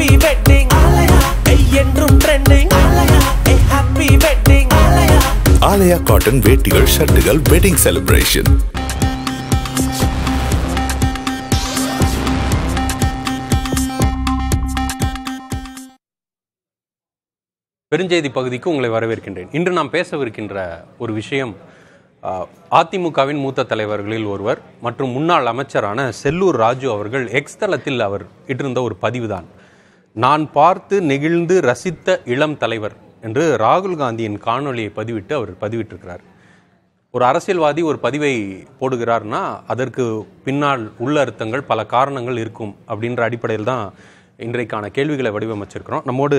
happy என்றும் trending Aalaya cotton வேட்டிகள் ஷர்ட்டுகள் வெட்டிங் செலிப்ரேஷன் பெருஞ்செய்தி பகுதிக்கு உங்களை வரவேற்கின்றேன் இன்று நாம் பேசவிருக்கின்ற ஒரு விஷயம் அதிமுகவின் மூத்த தலைவர்களில் ஒருவர் மற்றும் முன்னாள் அமைச்சரான செல்லூர் ராஜு அவர்கள் எக்ஸ் தளத்தில் அவர் இட்டிருந்த ஒரு பதிவுதான் நான் பார்த்து நெகிழ்ந்து ரசித்த இளம் தலைவர் என்று ராகுல் காந்தியின் காணொலியை பதிவிட்டு அவர் பதிவிட்டிருக்கிறார் ஒரு அரசியல்வாதி ஒரு பதிவை போடுகிறார்னா அதற்கு பின்னால் உள்ள அர்த்தங்கள் பல காரணங்கள் இருக்கும் அப்படின்ற அடிப்படையில் தான் இன்றைக்கான கேள்விகளை வடிவமைச்சிருக்கிறோம் நம்மோடு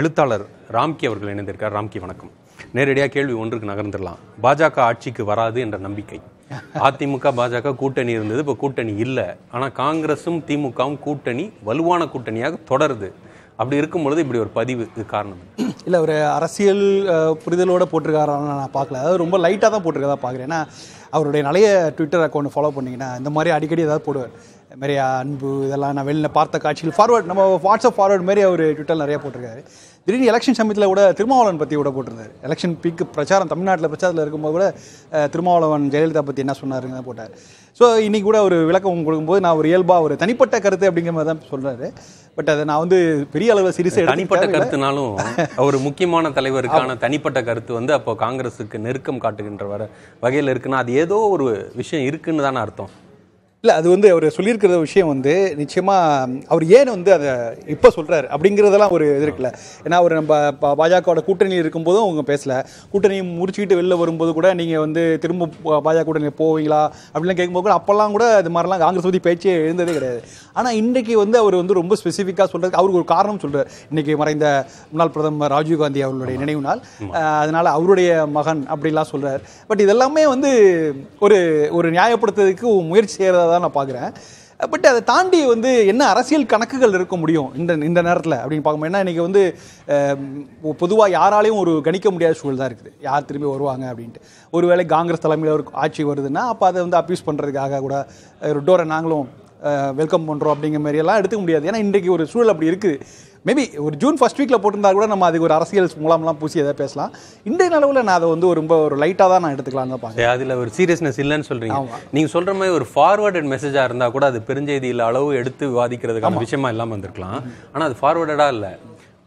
எழுத்தாளர் ராம்கி அவர்கள் இணைந்திருக்கார் ராம்கி வணக்கம் நேரடியாக கேள்வி ஒன்றுக்கு நகர்ந்துடலாம் பாஜக ஆட்சிக்கு வராது என்ற நம்பிக்கை அதிமுக பாஜக கூட்டணி இருந்தது இப்போ கூட்டணி இல்லை ஆனால் காங்கிரஸும் திமுகவும் கூட்டணி வலுவான கூட்டணியாக தொடருது அப்படி இருக்கும் பொழுது இப்படி ஒரு பதிவு இது காரணம் இல்லை ஒரு அரசியல் புரிதலோடு போட்டிருக்காரான்னு நான் பார்க்கல அதாவது ரொம்ப லைட்டாக தான் போட்டிருக்கதா பார்க்குறேன் ஏன்னா அவருடைய நிறைய ட்விட்டர் அக்கௌண்ட் ஃபாலோ பண்ணிங்கன்னா இந்த மாதிரி அடிக்கடி ஏதாவது போடுவார் நிறையா அன்பு இதெல்லாம் நான் வெளியில் பார்த்த காட்சிகள் ஃபார்வர்ட் நம்ம வாட்ஸ்அப் ஃபார்வர்ட் மாதிரி அவர் ட்விட்டர் நிறையா போட்டிருக்காரு திடீர்னு எலெக்ஷன் சமயத்தில் கூட திருமாவளவன் பற்றி கூட போட்டிருந்தார் எலெக்ஷன் பீக்கு பிரச்சாரம் தமிழ்நாட்டில் பிரச்சாரத்தில் இருக்கும்போது கூட திருமாவளவன் ஜெயலலிதா பற்றி என்ன சொன்னாருங்க போட்டார் ஸோ இன்றைக்கி கூட ஒரு விளக்கம் கொடுக்கும்போது நான் ஒரு இயல்பாக ஒரு தனிப்பட்ட கருத்து அப்படிங்கிற மாதிரி தான் சொல்கிறாரு பட் அதை நான் வந்து பெரிய அளவில் சிறிசை தனிப்பட்ட கருத்துனாலும் ஒரு முக்கியமான தலைவருக்கான தனிப்பட்ட கருத்து வந்து அப்போ காங்கிரஸுக்கு நெருக்கம் காட்டுகின்ற வர வகையில் இருக்குன்னா அது ஏதோ ஒரு விஷயம் இருக்குன்னு தானே அர்த்தம் இல்லை அது வந்து அவர் சொல்லியிருக்கிற விஷயம் வந்து நிச்சயமாக அவர் ஏன் வந்து அதை இப்போ சொல்கிறார் அப்படிங்கிறதெல்லாம் ஒரு இது இருக்குல்ல ஏன்னா அவர் நம்ம பாஜகவோட கூட்டணியில் இருக்கும்போதும் அவங்க பேசலை கூட்டணி முடிச்சுக்கிட்டு வெளில வரும்போது கூட நீங்கள் வந்து திரும்ப பாஜக கூட்டணி போவீங்களா அப்படிலாம் கேட்கும்போது அப்போல்லாம் கூட அது மாதிரிலாம் காங்கிரஸ் பற்றி பேச்சே எழுந்ததே கிடையாது ஆனால் இன்றைக்கி வந்து அவர் வந்து ரொம்ப ஸ்பெசிஃபிக்காக சொல்கிறதுக்கு அவருக்கு ஒரு காரணம் சொல்கிறார் இன்றைக்கி மறைந்த முன்னாள் பிரதமர் ராஜீவ்காந்தி அவர்களுடைய நினைவு நாள் அதனால் அவருடைய மகன் அப்படிலாம் சொல்கிறார் பட் இதெல்லாமே வந்து ஒரு ஒரு நியாயப்படுத்துறதுக்கு முயற்சி செய்கிறதா தான் நான் பார்க்குறேன் பட் அதை தாண்டி வந்து என்ன அரசியல் கணக்குகள் இருக்க முடியும் இந்த இந்த நேரத்தில் அப்படின்னு பார்க்கும்போது ஏன்னா இன்றைக்கி வந்து பொதுவாக யாராலையும் ஒரு கணிக்க முடியாத சூழல் தான் இருக்குது யார் திரும்பி வருவாங்க அப்படின்ட்டு ஒருவேளை காங்கிரஸ் தலைமையில் ஒரு ஆட்சி வருதுன்னா அப்போ அதை வந்து அப்யூஸ் பண்ணுறதுக்காக கூட ஒரு நாங்களும் வெல்கம் பண்ணுறோம் அப்படிங்கிற மாதிரியெல்லாம் எடுத்துக்க முடியாது ஏன்னா இன்றைக்கி ஒரு சூழல் அப்படி இருக்குது மேபி ஒரு ஜூன் ஃபஸ்ட் வீக்கில் போட்டிருந்தா கூட நம்ம அதுக்கு ஒரு அரசியல் மூலம்லாம் பூசி எதாவது பேசலாம் இன்றைய அளவில் நான் அதை வந்து ரொம்ப ஒரு லைட்டாக தான் நான் எடுத்துக்கலாம் தான் அதில் ஒரு சீரியஸ்னஸ் இல்லைன்னு சொல்கிறீங்க நீங்கள் சொல்கிற மாதிரி ஒரு ஃபார்வர்டட் மெசேஜாக இருந்தால் கூட அது பெருஞ்செய்தியில் அளவு எடுத்து விவாதிக்கிறதுக்கான விஷயமா இல்லாமல் வந்திருக்கலாம் ஆனால் அது ஃபார்வர்டடாக இல்லை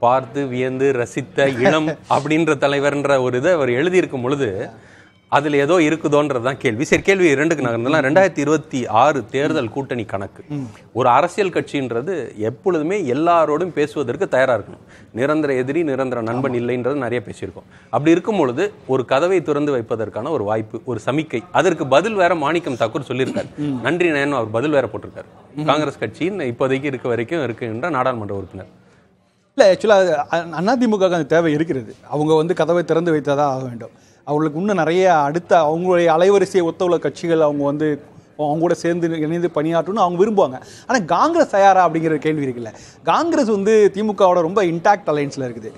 பார்த்து வியந்து ரசித்த இனம் அப்படின்ற தலைவர்ன்ற ஒரு இதை அவர் எழுதியிருக்கும் பொழுது அதில் ஏதோ இருக்குதோன்றது தான் கேள்வி சரி கேள்வி இரண்டுக்கு நகர்ந்தெல்லாம் ரெண்டாயிரத்தி இருபத்தி ஆறு தேர்தல் கூட்டணி கணக்கு ஒரு அரசியல் கட்சின்றது எப்பொழுதுமே எல்லாரோடும் பேசுவதற்கு தயாராக இருக்கணும் நிரந்தர எதிரி நிரந்தர நண்பன் இல்லைன்றது நிறைய பேசியிருக்கோம் அப்படி இருக்கும் பொழுது ஒரு கதவை திறந்து வைப்பதற்கான ஒரு வாய்ப்பு ஒரு சமிக்கை அதற்கு பதில் வேற மாணிக்கம் தாக்கூர் சொல்லியிருக்காரு நன்றி நயன் அவர் பதில் வேற போட்டிருக்காரு காங்கிரஸ் கட்சியின் இப்போதைக்கு இருக்க வரைக்கும் இருக்குன்ற நாடாளுமன்ற உறுப்பினர் இல்லை ஆக்சுவலாக அண்ணா அந்த தேவை இருக்கிறது அவங்க வந்து கதவை திறந்து வைத்தால் ஆக வேண்டும் அவங்களுக்கு இன்னும் நிறைய அடுத்த அவங்களுடைய அலைவரிசையை ஒத்த உள்ள கட்சிகள் அவங்க வந்து அவங்க கூட சேர்ந்து இணைந்து பணியாற்றணும்னு அவங்க விரும்புவாங்க ஆனால் காங்கிரஸ் தயாரா அப்படிங்கிற கேள்வி இருக்குல்ல காங்கிரஸ் வந்து திமுகவோட ரொம்ப இன்டாக்ட் அலையன்ஸில் இருக்குது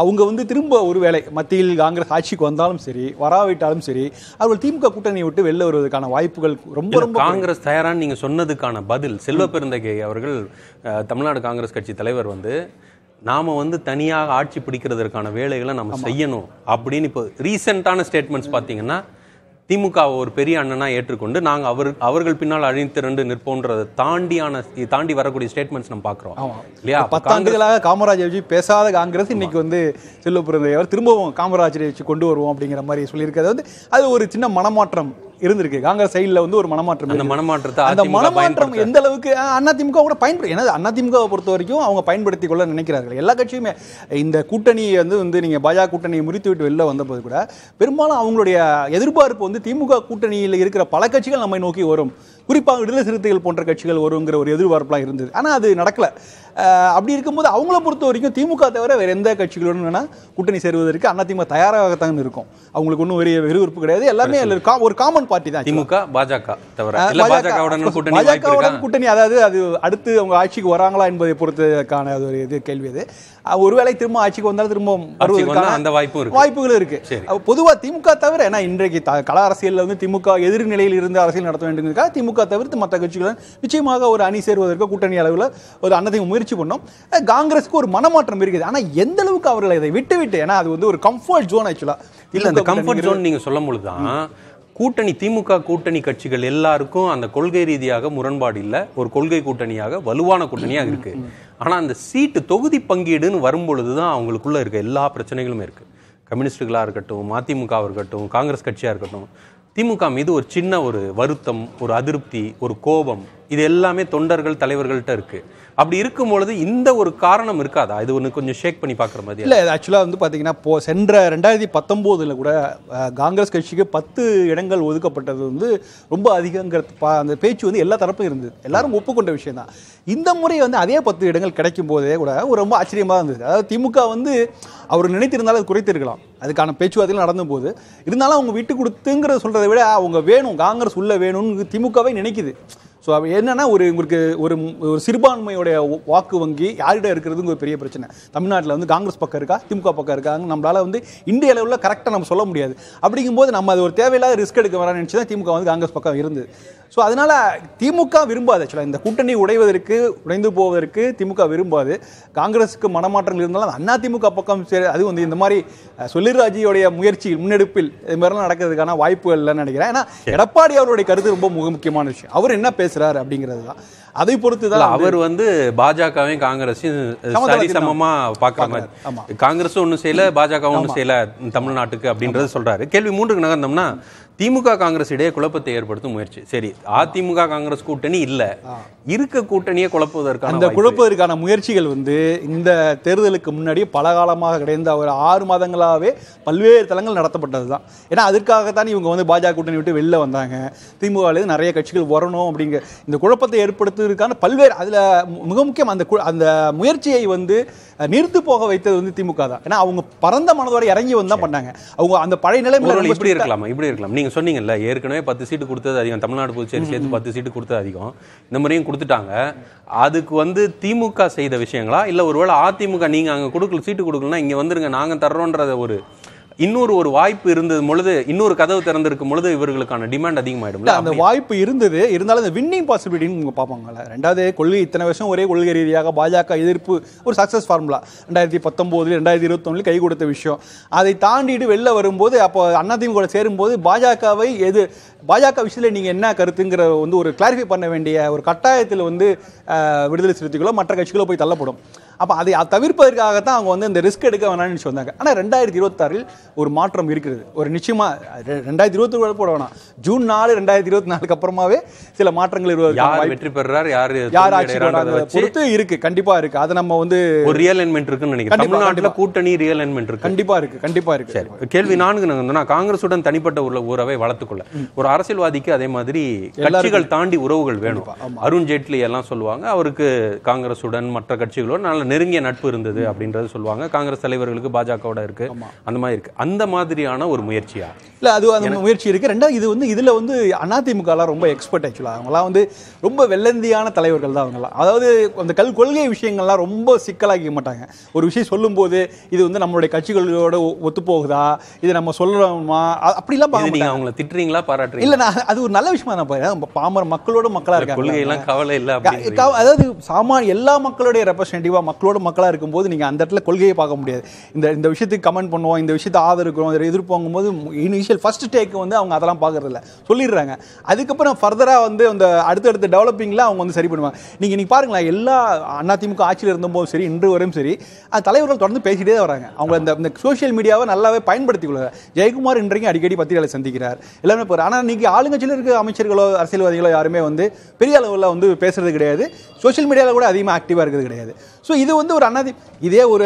அவங்க வந்து திரும்ப ஒரு வேலை மத்தியில் காங்கிரஸ் ஆட்சிக்கு வந்தாலும் சரி வராவிட்டாலும் சரி அவர்கள் திமுக கூட்டணியை விட்டு வெளில வருவதற்கான வாய்ப்புகள் ரொம்ப ரொம்ப காங்கிரஸ் தயாரான்னு நீங்கள் சொன்னதுக்கான பதில் செல்வ பெருந்தகை அவர்கள் தமிழ்நாடு காங்கிரஸ் கட்சி தலைவர் வந்து நாம வந்து தனியாக ஆட்சி பிடிக்கிறதுக்கான வேலைகளை நம்ம செய்யணும் அப்படின்னு இப்போ ரீசெண்டான ஸ்டேட்மெண்ட்ஸ் பார்த்தீங்கன்னா திமுக ஒரு பெரிய அண்ணனாக ஏற்றுக்கொண்டு நாங்கள் அவர் அவர்கள் பின்னால் அழிந்து அழித்திரண்டு நிற்போன்றதை தாண்டியான தாண்டி வரக்கூடிய ஸ்டேட்மெண்ட்ஸ் நம்ம பார்க்குறோம் இல்லையா பத்தாண்டுகளாக காமராஜர் வச்சு பேசாத காங்கிரஸ் இன்னைக்கு வந்து செல்வப்பிரந்தையவர் திரும்பவும் காமராஜரை வச்சு கொண்டு வருவோம் அப்படிங்கிற மாதிரி சொல்லியிருக்கிறது வந்து அது ஒரு சின்ன மனமாற்றம் இருந்திருக்கு காங்கிரஸ் சைடில் வந்து ஒரு மனமாற்றம் அந்த மனமாற்றத்தை அந்த மனமாற்றம் எந்த அளவுக்கு அதிமுக கூட பயன்படுத்தி ஏன்னா அதிமுகவை பொறுத்த வரைக்கும் அவங்க பயன்படுத்தி கொள்ள நினைக்கிறார்கள் எல்லா கட்சியுமே இந்த கூட்டணியை வந்து வந்து நீங்கள் பாஜக கூட்டணியை முறித்து விட்டு வெளில வந்தபோது கூட பெரும்பாலும் அவங்களுடைய எதிர்பார்ப்பு வந்து திமுக கூட்டணியில் இருக்கிற பல கட்சிகள் நம்மை நோக்கி வரும் குறிப்பாக விடுதலை சிறுத்தைகள் போன்ற கட்சிகள் வருங்கிற ஒரு எதிர்பார்ப்புலாம் இருந்தது ஆனால் அது நடக்கலை அப்படி இருக்கும்போது அவங்கள பொறுத்த வரைக்கும் திமுக தவிர வேறு எந்த கட்சிகளுடன் வேணால் கூட்டணி சேருவதற்கு அதிமுக தயாராகத்தான் இருக்கும் அவங்களுக்கு ஒன்றும் பெரிய வெறுவிருப்பு கிடையாது எல்லாமே ஒரு காமன் பார்ட்டி தான் திமுக பாஜக தவிர பாஜகவுடன் கூட்டணி அதாவது அது அடுத்து அவங்க ஆட்சிக்கு வராங்களா என்பதை பொறுத்ததுக்கான ஒரு இது கேள்வி அது ஒருவேளை திரும்ப ஆட்சிக்கு வந்தாலும் திரும்ப வருவதற்கான அந்த வாய்ப்பு இருக்கு வாய்ப்புகள் இருக்கு பொதுவாக திமுக தவிர ஏன்னா இன்றைக்கு கள அரசியலில் வந்து திமுக எதிர்நிலையில் இருந்து அரசியல் நடத்த வேண்டுங்கிறதுக்காக திமுக தவிர்த்து மற்ற கட்சிகளுடன் நிச்சயமாக ஒரு அணி சேர்வதற்கு கூட்டணி அளவில் ஒரு அன்னதை முயற்சி பண்ணோம் காங்கிரஸ்க்கு ஒரு மனமாற்றம் இருக்குது ஆனா எந்த அளவுக்கு அவர்கள் இதை விட்டு விட்டு ஏன்னா அது வந்து ஒரு கம்ஃபர்ட் ஜோன் ஆக்சுவலா இல்ல இந்த கம்ஃபர்ட் ஜோன் நீங்க சொல்லும் பொழுதுதான் கூட்டணி திமுக கூட்டணி கட்சிகள் எல்லாருக்கும் அந்த கொள்கை ரீதியாக முரண்பாடு இல்லை ஒரு கொள்கை கூட்டணியாக வலுவான கூட்டணியாக இருக்கு ஆனால் அந்த சீட்டு தொகுதி பங்கீடுன்னு வரும்பொழுது தான் அவங்களுக்குள்ள இருக்க எல்லா பிரச்சனைகளுமே இருக்கு கம்யூனிஸ்டுகளாக இருக்கட்டும் மதிமுகவாக இருக்கட்டும் காங்கிரஸ் கட்சியாக இருக்கட்டும் திமுக மீது ஒரு சின்ன ஒரு வருத்தம் ஒரு அதிருப்தி ஒரு கோபம் இது எல்லாமே தொண்டர்கள் தலைவர்கள்ட்ட இருக்குது அப்படி இருக்கும் பொழுது இந்த ஒரு காரணம் இருக்காதா இது ஒன்று கொஞ்சம் ஷேக் பண்ணி பார்க்குற மாதிரி இல்லை ஆக்சுவலாக வந்து பார்த்தீங்கன்னா இப்போ சென்ற ரெண்டாயிரத்தி பத்தொம்போதில் கூட காங்கிரஸ் கட்சிக்கு பத்து இடங்கள் ஒதுக்கப்பட்டது வந்து ரொம்ப அதிகங்கிறது அந்த பேச்சு வந்து எல்லா தரப்பும் இருந்தது எல்லாரும் ஒப்புக்கொண்ட விஷயம் தான் இந்த முறை வந்து அதே பத்து இடங்கள் கிடைக்கும் போதே கூட ஒரு ரொம்ப ஆச்சரியமாக இருந்தது அதாவது திமுக வந்து அவர் நினைத்திருந்தாலும் அது குறைத்திருக்கலாம் அதுக்கான பேச்சுவார்த்தைகள் நடந்த போது இருந்தாலும் அவங்க விட்டு கொடுத்துங்கிறத சொல்கிறத விட அவங்க வேணும் காங்கிரஸ் உள்ளே வேணும்னு திமுகவே நினைக்குது ஸோ அவ என்னென்னா ஒரு உங்களுக்கு ஒரு ஒரு சிறுபான்மையுடைய வாக்கு வங்கி யாரிடம் இருக்கிறது ஒரு பெரிய பிரச்சனை தமிழ்நாட்டில் வந்து காங்கிரஸ் பக்கம் இருக்கா திமுக பக்கம் இருக்காங்க நம்மளால் வந்து இந்திய அளவில் கரெக்டாக நம்ம சொல்ல முடியாது அப்படிங்கும்போது நம்ம அது ஒரு தேவையில்லாத ரிஸ்க் எடுக்க வரான்னு நினச்சி தான் திமுக வந்து காங்கிரஸ் பக்கம் இருந்தது ஸோ அதனால் திமுக விரும்பாது ஆக்சுவலாக இந்த கூட்டணி உடைவதற்கு உடைந்து போவதற்கு திமுக விரும்பாது காங்கிரஸுக்கு மனமாற்றங்கள் இருந்தாலும் அண்ணா திமுக பக்கம் சரி அது வந்து இந்த மாதிரி சொல்லிராஜியோடைய முயற்சி முன்னெடுப்பில் இது மாதிரிலாம் நடக்கிறதுக்கான வாய்ப்புகள் இல்லைன்னு நினைக்கிறேன் ஏன்னா எடப்பாடி அவருடைய கருத்து ரொம்ப மிக முக்கியமான விஷயம் அவர் என்ன பேசுகிறார் அப்படிங்கிறது தான் அதை பொறுத்து தான் அவர் வந்து பாஜகவையும் காங்கிரஸையும் சரி சமமா பார்க்காம காங்கிரஸும் ஒன்றும் செய்யல பாஜகவும் ஒன்றும் செய்யல தமிழ்நாட்டுக்கு அப்படின்றது சொல்றாரு கேள்வி மூன்றுக்கு நகர்ந்தோம்னா திமுக காங்கிரஸ் இடையே குழப்பத்தை ஏற்படுத்தும் முயற்சி சரி அதிமுக காங்கிரஸ் கூட்டணி இல்லை இருக்க கூட்டணியை குழப்புவதற்கான அந்த குழப்பதற்கான முயற்சிகள் வந்து இந்த தேர்தலுக்கு முன்னாடி பல காலமாக கிடைந்த ஒரு ஆறு மாதங்களாகவே பல்வேறு தளங்கள் நடத்தப்பட்டது தான் ஏன்னா அதுக்காகத்தான் இவங்க வந்து பாஜக கூட்டணி விட்டு வெளில வந்தாங்க திமுகவிலேருந்து நிறைய கட்சிகள் வரணும் அப்படிங்கிற இந்த குழப்பத்தை ஏற்படுத்துவதற்கான பல்வேறு அதில் மிக முக்கியம் அந்த அந்த முயற்சியை வந்து நிறுத்து போக வைத்தது வந்து திமுக தான் ஏன்னா அவங்க பரந்த மனதோட இறங்கி வந்து பண்ணாங்க அவங்க அந்த பழைய நிலைமையில் இப்படி இருக்கலாமா இப்படி இருக்கலாம் நீங்க நீங்கள் சொன்னீங்கல்ல ஏற்கனவே பத்து சீட்டு கொடுத்தது அதிகம் தமிழ்நாடு புதுச்சேரி சேர்த்து பத்து சீட்டு கொடுத்தது அதிகம் இந்த முறையும் கொடுத்துட்டாங்க அதுக்கு வந்து திமுக செய்த விஷயங்களா இல்லை ஒருவேளை அதிமுக நீங்கள் அங்கே கொடுக்கல சீட்டு கொடுக்கலன்னா இங்கே வந்துருங்க நாங்கள் தர்றோன்றத ஒரு இன்னொரு ஒரு வாய்ப்பு இருந்தது பொழுது இன்னொரு கதவு திறந்திருக்கும் பொழுது இவர்களுக்கான டிமாண்ட் அதிகமாயிடும் அந்த வாய்ப்பு இருந்தது இருந்தாலும் அந்த வின்னிங் பாசிபிலிட்டின்னு பார்ப்பாங்கல்ல ரெண்டாவது கொள்கை இத்தனை வருஷம் ஒரே கொள்கை ரீதியாக பாஜக எதிர்ப்பு ஒரு சக்ஸஸ் ஃபார்முலா ரெண்டாயிரத்தி பத்தொம்போது ரெண்டாயிரத்தி இருபத்தொன்னு கை கொடுத்த விஷயம் அதை தாண்டிட்டு வெளில வரும்போது அப்போ சேரும் சேரும்போது பாஜகவை எது பாஜக விஷயத்தில் நீங்கள் என்ன கருத்துங்கிற வந்து ஒரு கிளாரிஃபை பண்ண வேண்டிய ஒரு கட்டாயத்தில் வந்து விடுதலை சிறுத்தைகளோ மற்ற கட்சிகளோ போய் தள்ளப்படும் அப்போ அதை தவிர்ப்பதற்காக தான் அவங்க வந்து இந்த ரிஸ்க் எடுக்க வேணாம்னு சொன்னாங்க ஆனால் ரெண்டாயிரத்தி இருபத்தாறில் ஒரு மாற்றம் இருக்கிறது ஒரு நிச்சயமாக ரெண்டாயிரத்தி இருபத்தி கூட போட வேணாம் ஜூன் நாலு ரெண்டாயிரத்தி இருபத்தி நாலுக்கு அப்புறமாவே சில மாற்றங்கள் இருபது வெற்றி பெறார் யார் யார் ஆட்சி பொறுத்து இருக்கு கண்டிப்பா இருக்கு அதை நம்ம வந்து ஒரு ரியல் என்மெண்ட் இருக்குன்னு நினைக்கிறேன் தமிழ்நாட்டில் கூட்டணி ரியல் என்மெண்ட் இருக்கு கண்டிப்பா இருக்கு கண்டிப்பா இருக்கு சரி கேள்வி நான்கு நான் காங்கிரசுடன் தனிப்பட்ட உள்ள உறவை வளர்த்துக்கொள்ள ஒரு அரசியல்வாதிக்கு அதே மாதிரி கட்சிகள் தாண்டி உறவுகள் வேணும் அருண் ஜேட்லி எல்லாம் சொல்லுவாங்க அவருக்கு காங்கிரசுடன் மற்ற கட்சிகளோட நல்ல நெருங்கிய நட்பு இருந்தது அப்படின்றது சொல்லுவாங்க காங்கிரஸ் தலைவர்களுக்கு பாஜகவோட இருக்கு அந்த மாதிரி இருக்கு அந்த மாதிரியான ஒரு முயற்சியா இல்லை அது அந்த முயற்சி இருக்கு ரெண்டாவது இது வந்து இதில் வந்து அதிமுக ரொம்ப எக்ஸ்பர்ட் ஆக்சுவலாக அவங்களாம் வந்து ரொம்ப வெள்ளந்தியான தலைவர்கள் தான் அவங்களாம் அதாவது அந்த கல் கொள்கை விஷயங்கள்லாம் ரொம்ப சிக்கலாக்க மாட்டாங்க ஒரு விஷயம் சொல்லும்போது இது வந்து நம்மளுடைய கட்சிகளோட ஒத்து போகுதா இது நம்ம சொல்லணுமா அப்படிலாம் பார்க்க அவங்கள திட்டுறீங்களா பாராட்டுறீங்க இல்லை நான் அது ஒரு நல்ல விஷயமா நான் பாமர மக்களோட மக்களாக இருக்காங்க கவலை இல்லை அதாவது சாமான எல்லா மக்களுடைய ரெப்ரஸன்டேட்டிவாக மக்களோட மக்களாக இருக்கும்போது நீங்கள் அந்த இடத்துல கொள்கையை பார்க்க முடியாது இந்த இந்த விஷயத்துக்கு கமெண்ட் பண்ணுவோம் இந்த விஷயத்தை ஆதரிக்கிறோம் இதை எதிர்ப்போங்கும் போது இனிஷியல் ஃபஸ்ட் டேக்கு வந்து அவங்க அதெல்லாம் பார்க்குறதில்ல சொல்லிடுறாங்க அதுக்கப்புறம் ஃபர்தராக வந்து அந்த அடுத்தடுத்த டெவலப்பிங்கில் அவங்க வந்து சரி பண்ணுவாங்க நீங்கள் இன்றைக்கி பாருங்களேன் எல்லா அதிமுக ஆட்சியில் இருந்தபோதும் சரி இன்று வரையும் சரி தலைவர்கள் தொடர்ந்து பேசிகிட்டே வராங்க அவங்க அந்த இந்த சோஷியல் மீடியாவை நல்லாவே பயன்படுத்தி கொள்கிறார் ஜெயக்குமார் இன்றைக்கு அடிக்கடி பத்திரிகை சந்திக்கிறார் எல்லாமே போகிற ஆனால் இன்றைக்கி ஆளுங்கட்சியில் இருக்க அமைச்சர்களோ அரசியல்வாதிகளோ யாருமே வந்து பெரிய அளவில் வந்து பேசுறது கிடையாது சோஷியல் மீடியாவில் கூட அதிகமாக ஆக்டிவாக இருக்கிறது கிடையாது ஸோ இது வந்து ஒரு அண்ணாதி இதே ஒரு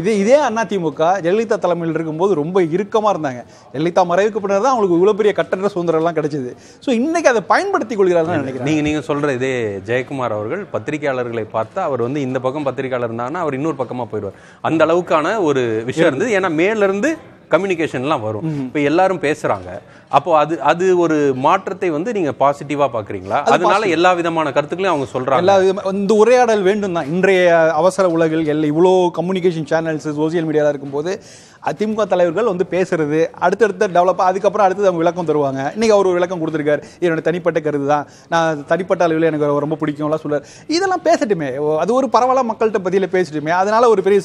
இதே இதே அதிமுக ஜெயலலிதா தலைமையில் இருக்கும்போது ரொம்ப இறுக்கமாக இருந்தாங்க ஜெயலலிதா மறைவுக்கு பின்னர் தான் அவங்களுக்கு இவ்வளோ பெரிய கட்டண சுதந்திரம்லாம் கிடைச்சிது ஸோ இன்றைக்கி அதை பயன்படுத்தி கொள்கிறார்கள் நினைக்கிறேன் நீங்கள் நீங்கள் சொல்கிற இதே ஜெயக்குமார் அவர்கள் பத்திரிகையாளர்களை பார்த்து அவர் வந்து இந்த பக்கம் பத்திரிகையாளர் இருந்தாங்கன்னா அவர் இன்னொரு பக்கமாக போயிடுவார் அந்த அளவுக்கான ஒரு விஷயம் இருந்தது ஏன்னா மேலேருந்து கம்யூனிகேஷன்லாம் வரும் இப்போ எல்லாரும் பேசுகிறாங்க அப்போ அது அது ஒரு மாற்றத்தை வந்து நீங்கள் பாசிட்டிவாக பார்க்குறீங்களா அதனால எல்லா விதமான கருத்துக்களையும் அவங்க சொல்கிறாங்க எல்லா இந்த உரையாடல் வேண்டும் தான் இன்றைய அவசர உலகில் எல்லாம் இவ்வளோ கம்யூனிகேஷன் சேனல்ஸ் சோசியல் மீடியாவில் இருக்கும்போது திமுக தலைவர்கள் வந்து பேசுறது அடுத்தடுத்த டெவலப் அதுக்கப்புறம் அடுத்தது அவங்க விளக்கம் தருவாங்க இன்றைக்கி அவர் ஒரு விளக்கம் கொடுத்துருக்காரு என்னோட தனிப்பட்ட கருது தான் நான் தனிப்பட்ட அளவில் எனக்கு ரொம்ப பிடிக்கும்லாம் சொல்லுவார் இதெல்லாம் பேசட்டுமே அது ஒரு பரவாயில்ல மக்கள்கிட்ட பதில பேசிட்டுமே அதனால ஒரு பெரிய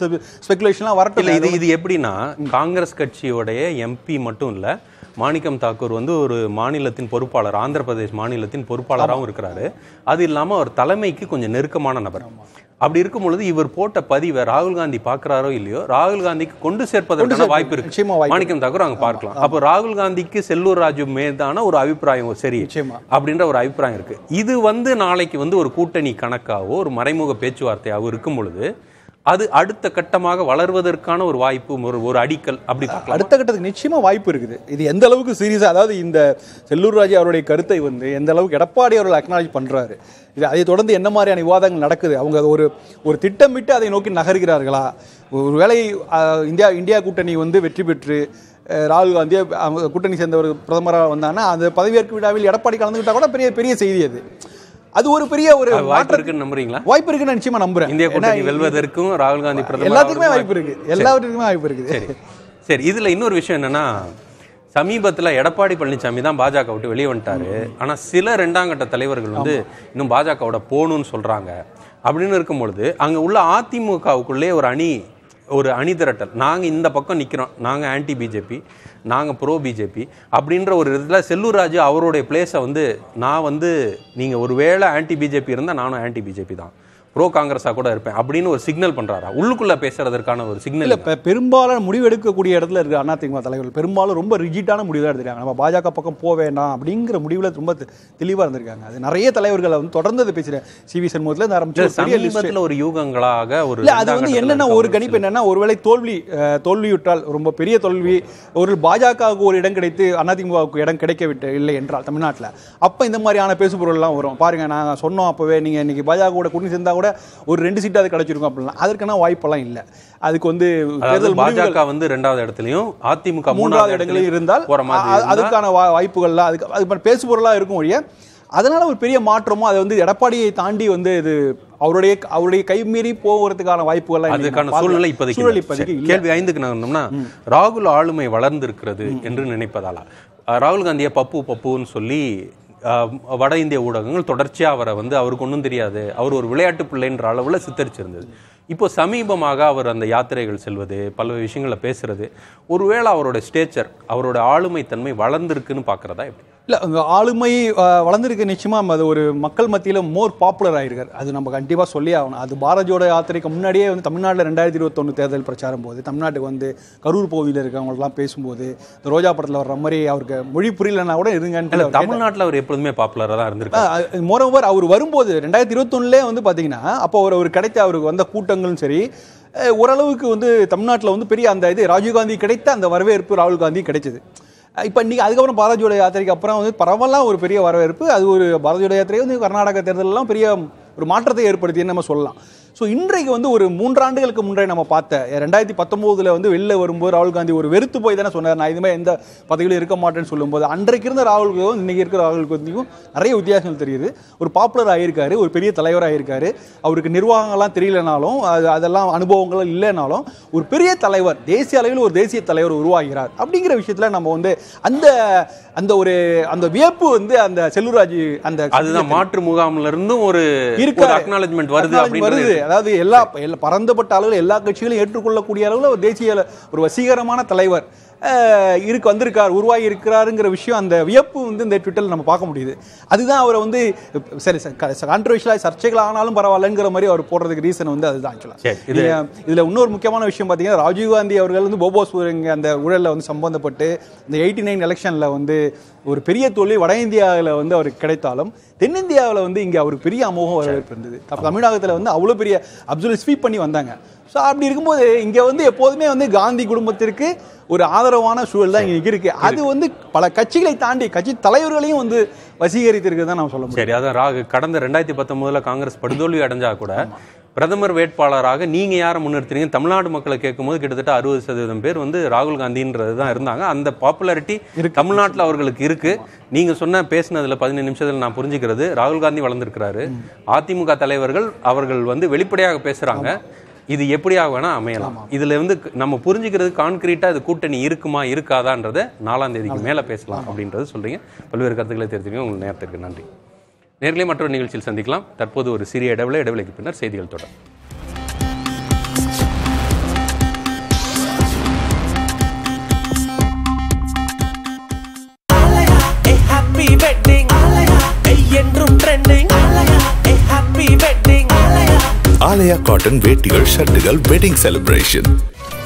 ஸ்பெகுலேஷன்லாம் வரட்டும் இது இது எப்படின்னா காங்கிரஸ் கட்சியோடைய எம்பி மட்டும் இல்லை மாணிக்கம் தாக்கூர் வந்து ஒரு மாநிலத்தின் பொறுப்பாளர் ஆந்திர பிரதேஷ் மாநிலத்தின் பொறுப்பாளராகவும் இருக்கிறாரு அது இல்லாமல் அவர் தலைமைக்கு கொஞ்சம் நெருக்கமான நபர் அப்படி இருக்கும் பொழுது இவர் போட்ட பதிவை ராகுல் காந்தி பாக்குறாரோ இல்லையோ ராகுல் காந்திக்கு கொண்டு சேர்ப்பதற்கான வாய்ப்பு இருக்கு மாணிக்கம் தாக்கூர் அங்க பார்க்கலாம் அப்போ ராகுல் காந்திக்கு செல்லூர் ராஜு மேதான ஒரு அபிப்பிராயம் சரி அப்படின்ற ஒரு அபிப்பிராயம் இருக்கு இது வந்து நாளைக்கு வந்து ஒரு கூட்டணி கணக்காவோ ஒரு மறைமுக பேச்சுவார்த்தையாகவோ இருக்கும் பொழுது அது அடுத்த கட்டமாக வளர்வதற்கான ஒரு வாய்ப்பு ஒரு ஒரு அடிக்கல் அப்படி பார்க்கலாம் அடுத்த கட்டத்துக்கு நிச்சயமாக வாய்ப்பு இருக்குது இது எந்த அளவுக்கு சீரியஸாக அதாவது இந்த செல்லூர் ராஜா அவருடைய கருத்தை வந்து எந்த அளவுக்கு எடப்பாடி அவர்கள் அக்னாலேஜ் பண்ணுறாரு இது அதை தொடர்ந்து என்ன மாதிரியான விவாதங்கள் நடக்குது அவங்க ஒரு ஒரு திட்டமிட்டு அதை நோக்கி நகர்கிறார்களா ஒரு வேலை இந்தியா இந்தியா கூட்டணி வந்து வெற்றி பெற்று ராகுல் காந்தியை கூட்டணி சேர்ந்த ஒரு பிரதமராக வந்தாங்கன்னா அந்த பதவியேற்பு விழாவில் எடப்பாடி கலந்துக்கிட்டால் கூட பெரிய பெரிய செய்தி அது அது ஒரு பெரிய ஒரு வாய்ப்பு இருக்குன்னு நம்புறீங்களா வாய்ப்பு இருக்குன்னு நிச்சயமா நம்புறேன் இந்திய கூட்டணி வெல்வதற்கும் ராகுல் காந்தி பிரதமர் எல்லாத்துக்குமே வாய்ப்பு இருக்கு எல்லாத்துக்குமே வாய்ப்பு இருக்கு சரி இதுல இன்னொரு விஷயம் என்னன்னா சமீபத்தில் எடப்பாடி பழனிசாமி தான் பாஜக விட்டு வெளியே வந்துட்டாரு ஆனால் சில ரெண்டாம் கட்ட தலைவர்கள் வந்து இன்னும் பாஜகவோட போகணும்னு சொல்கிறாங்க அப்படின்னு இருக்கும்பொழுது அங்கே உள்ள அதிமுகவுக்குள்ளே ஒரு அணி ஒரு அணி திரட்டல் நாங்கள் இந்த பக்கம் நிற்கிறோம் நாங்கள் ஆன்டி பிஜேபி நாங்கள் ப்ரோ பிஜேபி அப்படின்ற ஒரு இதில் செல்லூர் ராஜு அவருடைய பிளேஸை வந்து நான் வந்து நீங்கள் ஒரு வேளை ஆன்டி பிஜேபி இருந்தால் நானும் ஆன்டி பிஜேபி தான் ப்ரோ காங்கிரஸாக கூட இருப்பேன் அப்படின்னு ஒரு சிக்னல் பண்ணுறாரா உள்ளுக்குள்ளே பேசுறதற்கான ஒரு சிக்னல் இப்போ பெரும்பாலான முடிவு எடுக்கக்கூடிய இடத்துல இருக்குது அதிமுக தலைவர்கள் பெரும்பாலும் ரொம்ப ரிஜிட்டான முடிவு தான் எடுத்துருக்காங்க நம்ம பாஜக பக்கம் போவேண்டாம் அப்படிங்கிற முடிவில் ரொம்ப தெளிவாக இருந்திருக்காங்க அது நிறைய தலைவர்களை வந்து தொடர்ந்து அதை பேசுகிறேன் சி வி சண்முகத்தில் ஆரம்பிச்சு ஒரு யூகங்களாக ஒரு அது வந்து என்னென்ன ஒரு கணிப்பு என்னென்னா ஒருவேளை தோல்வி தோல்வியுற்றால் ரொம்ப பெரிய தோல்வி ஒரு பாஜகவுக்கு ஒரு இடம் கிடைத்து அதிமுகவுக்கு இடம் கிடைக்க விட்டு இல்லை என்றால் தமிழ்நாட்டில் அப்போ இந்த மாதிரியான பேசுபொருள்லாம் வரும் பாருங்கள் நாங்கள் சொன்னோம் அப்போவே நீங்கள் இன்றைக்கி பாஜக கூட கூட்டணி சேர்ந்தா கூட ஒரு ரெண்டு சீட்டு அது கிடைச்சிருக்கும் அப்படின்னா அதற்கான வாய்ப்பெல்லாம் இல்லை அதுக்கு வந்து தேர்தல் பாஜக வந்து ரெண்டாவது இடத்துலையும் அதிமுக மூன்றாவது இடங்களில் இருந்தால் அதுக்கான வாய்ப்புகள்லாம் அதுக்கு அது பேசுபொருளாக இருக்கும் ஒழிய அதனால ஒரு பெரிய மாற்றமும் அதை வந்து எடப்பாடியை தாண்டி வந்து இது அவருடைய அவருடைய கைமீறி போகிறதுக்கான வாய்ப்புகள் அதுக்கான சூழ்நிலை இப்போதைக்கு கேள்வி ஐந்துக்கு நகர்ந்தோம்னா ராகுல் ஆளுமை வளர்ந்திருக்கிறது என்று நினைப்பதாலா ராகுல் காந்தியை பப்பு பப்புன்னு சொல்லி வட இந்திய ஊடகங்கள் தொடர்ச்சியாக அவரை வந்து அவருக்கு ஒன்றும் தெரியாது அவர் ஒரு விளையாட்டு பிள்ளைன்ற அளவில் சித்தரிச்சிருந்தது இப்போ சமீபமாக அவர் அந்த யாத்திரைகள் செல்வது பல விஷயங்களை பேசுகிறது ஒருவேளை அவரோட ஸ்டேச்சர் அவரோட ஆளுமைத்தன்மை வளர்ந்துருக்குன்னு பார்க்குறதா எப்படி இல்லை அங்கே ஆளுமை வளர்ந்துருக்கு நிச்சயமாக அது ஒரு மக்கள் மத்தியில் மோர் பாப்புலர் ஆகிருக்கார் அது நம்ம கண்டிப்பாக சொல்லி ஆகணும் அது பாரதியோட யாத்திரைக்கு முன்னாடியே வந்து தமிழ்நாட்டில் ரெண்டாயிரத்தி இருபத்தொன்று தேர்தல் பிரச்சாரம் போது தமிழ்நாட்டுக்கு வந்து கரூர் கோவிலில் இருக்கவங்களாம் பேசும்போது இந்த ரோஜா படத்தில் வர்ற மாதிரி அவருக்கு மொழி புரியலன்னா கூட இருங்கன்னு தமிழ்நாட்டில் அவர் எப்போதுமே பாப்புலராக தான் இருந்திருக்கு மோரோவர் அவர் வரும்போது ரெண்டாயிரத்தி இருபத்தொன்னுலே வந்து பார்த்தீங்கன்னா அப்போ அவர் அவர் கிடைத்த அவருக்கு வந்த கூட்டங்களும் சரி ஓரளவுக்கு வந்து தமிழ்நாட்டில் வந்து பெரிய அந்த இது ராஜீவ்காந்தி கிடைத்த அந்த வரவேற்பு ராகுல் காந்தி கிடைச்சது இப்போ இன்றைக்கி அதுக்கப்புறம் பாலாஜியோட யாத்திரைக்கு அப்புறம் வந்து பரவலாக ஒரு பெரிய வரவேற்பு அது ஒரு பாலாஜியோட யாத்திரையை வந்து கர்நாடக தேர்தலெலாம் பெரிய ஒரு மாற்றத்தை ஏற்படுத்தின்னு நம்ம சொல்லலாம் ஸோ இன்றைக்கு வந்து ஒரு மூன்றாண்டுகளுக்கு முன்னே நம்ம பார்த்த ரெண்டாயிரத்தி பத்தொம்போதில் வந்து வெளில வரும்போது ராகுல் காந்தி ஒரு வெறுத்து போய் தானே சொன்னார் நான் இதுமாதிரி எந்த பதவியிலும் இருக்க மாட்டேன்னு சொல்லும்போது அன்றைக்கு இருந்த ராகுல் காந்தியும் இன்றைக்கி இருக்கிற ராகுல் காந்திக்கும் நிறைய வித்தியாசங்கள் தெரியுது ஒரு பாப்புலர் ஆகியிருக்காரு ஒரு பெரிய தலைவராக இருக்காரு அவருக்கு நிர்வாகங்கள்லாம் தெரியலனாலும் அது அதெல்லாம் அனுபவங்கள் இல்லைனாலும் ஒரு பெரிய தலைவர் தேசிய அளவில் ஒரு தேசிய தலைவர் உருவாகிறார் அப்படிங்கிற விஷயத்தில் நம்ம வந்து அந்த அந்த ஒரு அந்த வியப்பு வந்து அந்த செல்லூராஜ் அந்த அதுதான் மாற்று முகாம்ல இருந்தும் ஒரு இருக்கு அக்னாலஜ்மெண்ட் வருது வருது அதாவது எல்லா பரந்தப்பட்ட அளவில் எல்லா கட்சிகளையும் ஏற்றுக்கொள்ளக்கூடிய அளவில் ஒரு தேசிய ஒரு வசீகரமான தலைவர் இருக்கு வந்திருக்கார் உருவாகி இருக்கிறாருங்கிற விஷயம் அந்த வியப்பு வந்து இந்த ட்விட்டரில் நம்ம பார்க்க முடியுது அதுதான் அவரை வந்து சரி கான்ட்ரவர்ஷியலாக சர்ச்சைகள் ஆனாலும் பரவாயில்லங்கிற மாதிரி அவர் போடுறதுக்கு ரீசன் வந்து அதுதான் ஆக்சுவலாக இதில் இன்னொரு முக்கியமான விஷயம் பார்த்தீங்கன்னா ராஜீவ்காந்தி அவர்கள் வந்து போபோஸ் அந்த ஊழலில் வந்து சம்பந்தப்பட்டு இந்த எயிட்டி நைன் எலெக்ஷனில் வந்து ஒரு பெரிய தோல்வி வட இந்தியாவில் வந்து அவருக்கு கிடைத்தாலும் தென்னிந்தியாவில் வந்து இங்கே அவருக்கு பெரிய அமோகம் வரவேற்பு இருந்தது தமிழகத்தில் வந்து அவ்வளோ பெரிய அப்சல் ஸ்வீப் பண்ணி வந்தாங்க ஸோ அப்படி இருக்கும்போது இங்கே வந்து எப்போதுமே வந்து காந்தி குடும்பத்திற்கு ஒரு ஆதரவான சூழல் தான் இங்கே இருக்குது அது வந்து பல கட்சிகளை தாண்டி கட்சி தலைவர்களையும் வந்து வசீகரித்திருக்கு தான் நான் சொல்ல முடியும் சரி அதான் ராகு கடந்த ரெண்டாயிரத்தி பத்தொம்போதில் காங்கிரஸ் படுதோல்வி அடைஞ்சா கூட பிரதமர் வேட்பாளராக நீங்கள் யாரை முன்னிறுத்துறீங்க தமிழ்நாடு மக்களை கேட்கும்போது கிட்டத்தட்ட அறுபது சதவீதம் பேர் வந்து ராகுல் காந்தின்றது தான் இருந்தாங்க அந்த பாப்புலாரிட்டி தமிழ்நாட்டில் அவர்களுக்கு இருக்குது நீங்கள் சொன்ன பேசினதில் பதினஞ்சு நிமிஷத்தில் நான் புரிஞ்சுக்கிறது ராகுல் காந்தி வளர்ந்துருக்கிறாரு அதிமுக தலைவர்கள் அவர்கள் வந்து வெளிப்படையாக பேசுகிறாங்க இது எப்படியாக வேணால் அமையலாம் இதில் வந்து நம்ம புரிஞ்சுக்கிறது கான்கிரீட்டாக இது கூட்டணி இருக்குமா இருக்காதான்றதை நாலாம் தேதிக்கு மேலே பேசலாம் அப்படின்றது சொல்கிறீங்க பல்வேறு கருத்துக்களை தெரிஞ்சுக்கோங்க உங்கள் நேரத்திற்கு நன்றி நேரிலே மற்றொரு நிகழ்ச்சியில் சந்திக்கலாம் தற்போது ஒரு சிறிய இடைவெளி இடைவெளிக்கு பின்னர் செய்திகள் தொடரும் ஆலயா காட்டன் வேட்டிகள் ஷர்ட்டுகள் வெட்டிங் செலிப்ரேஷன்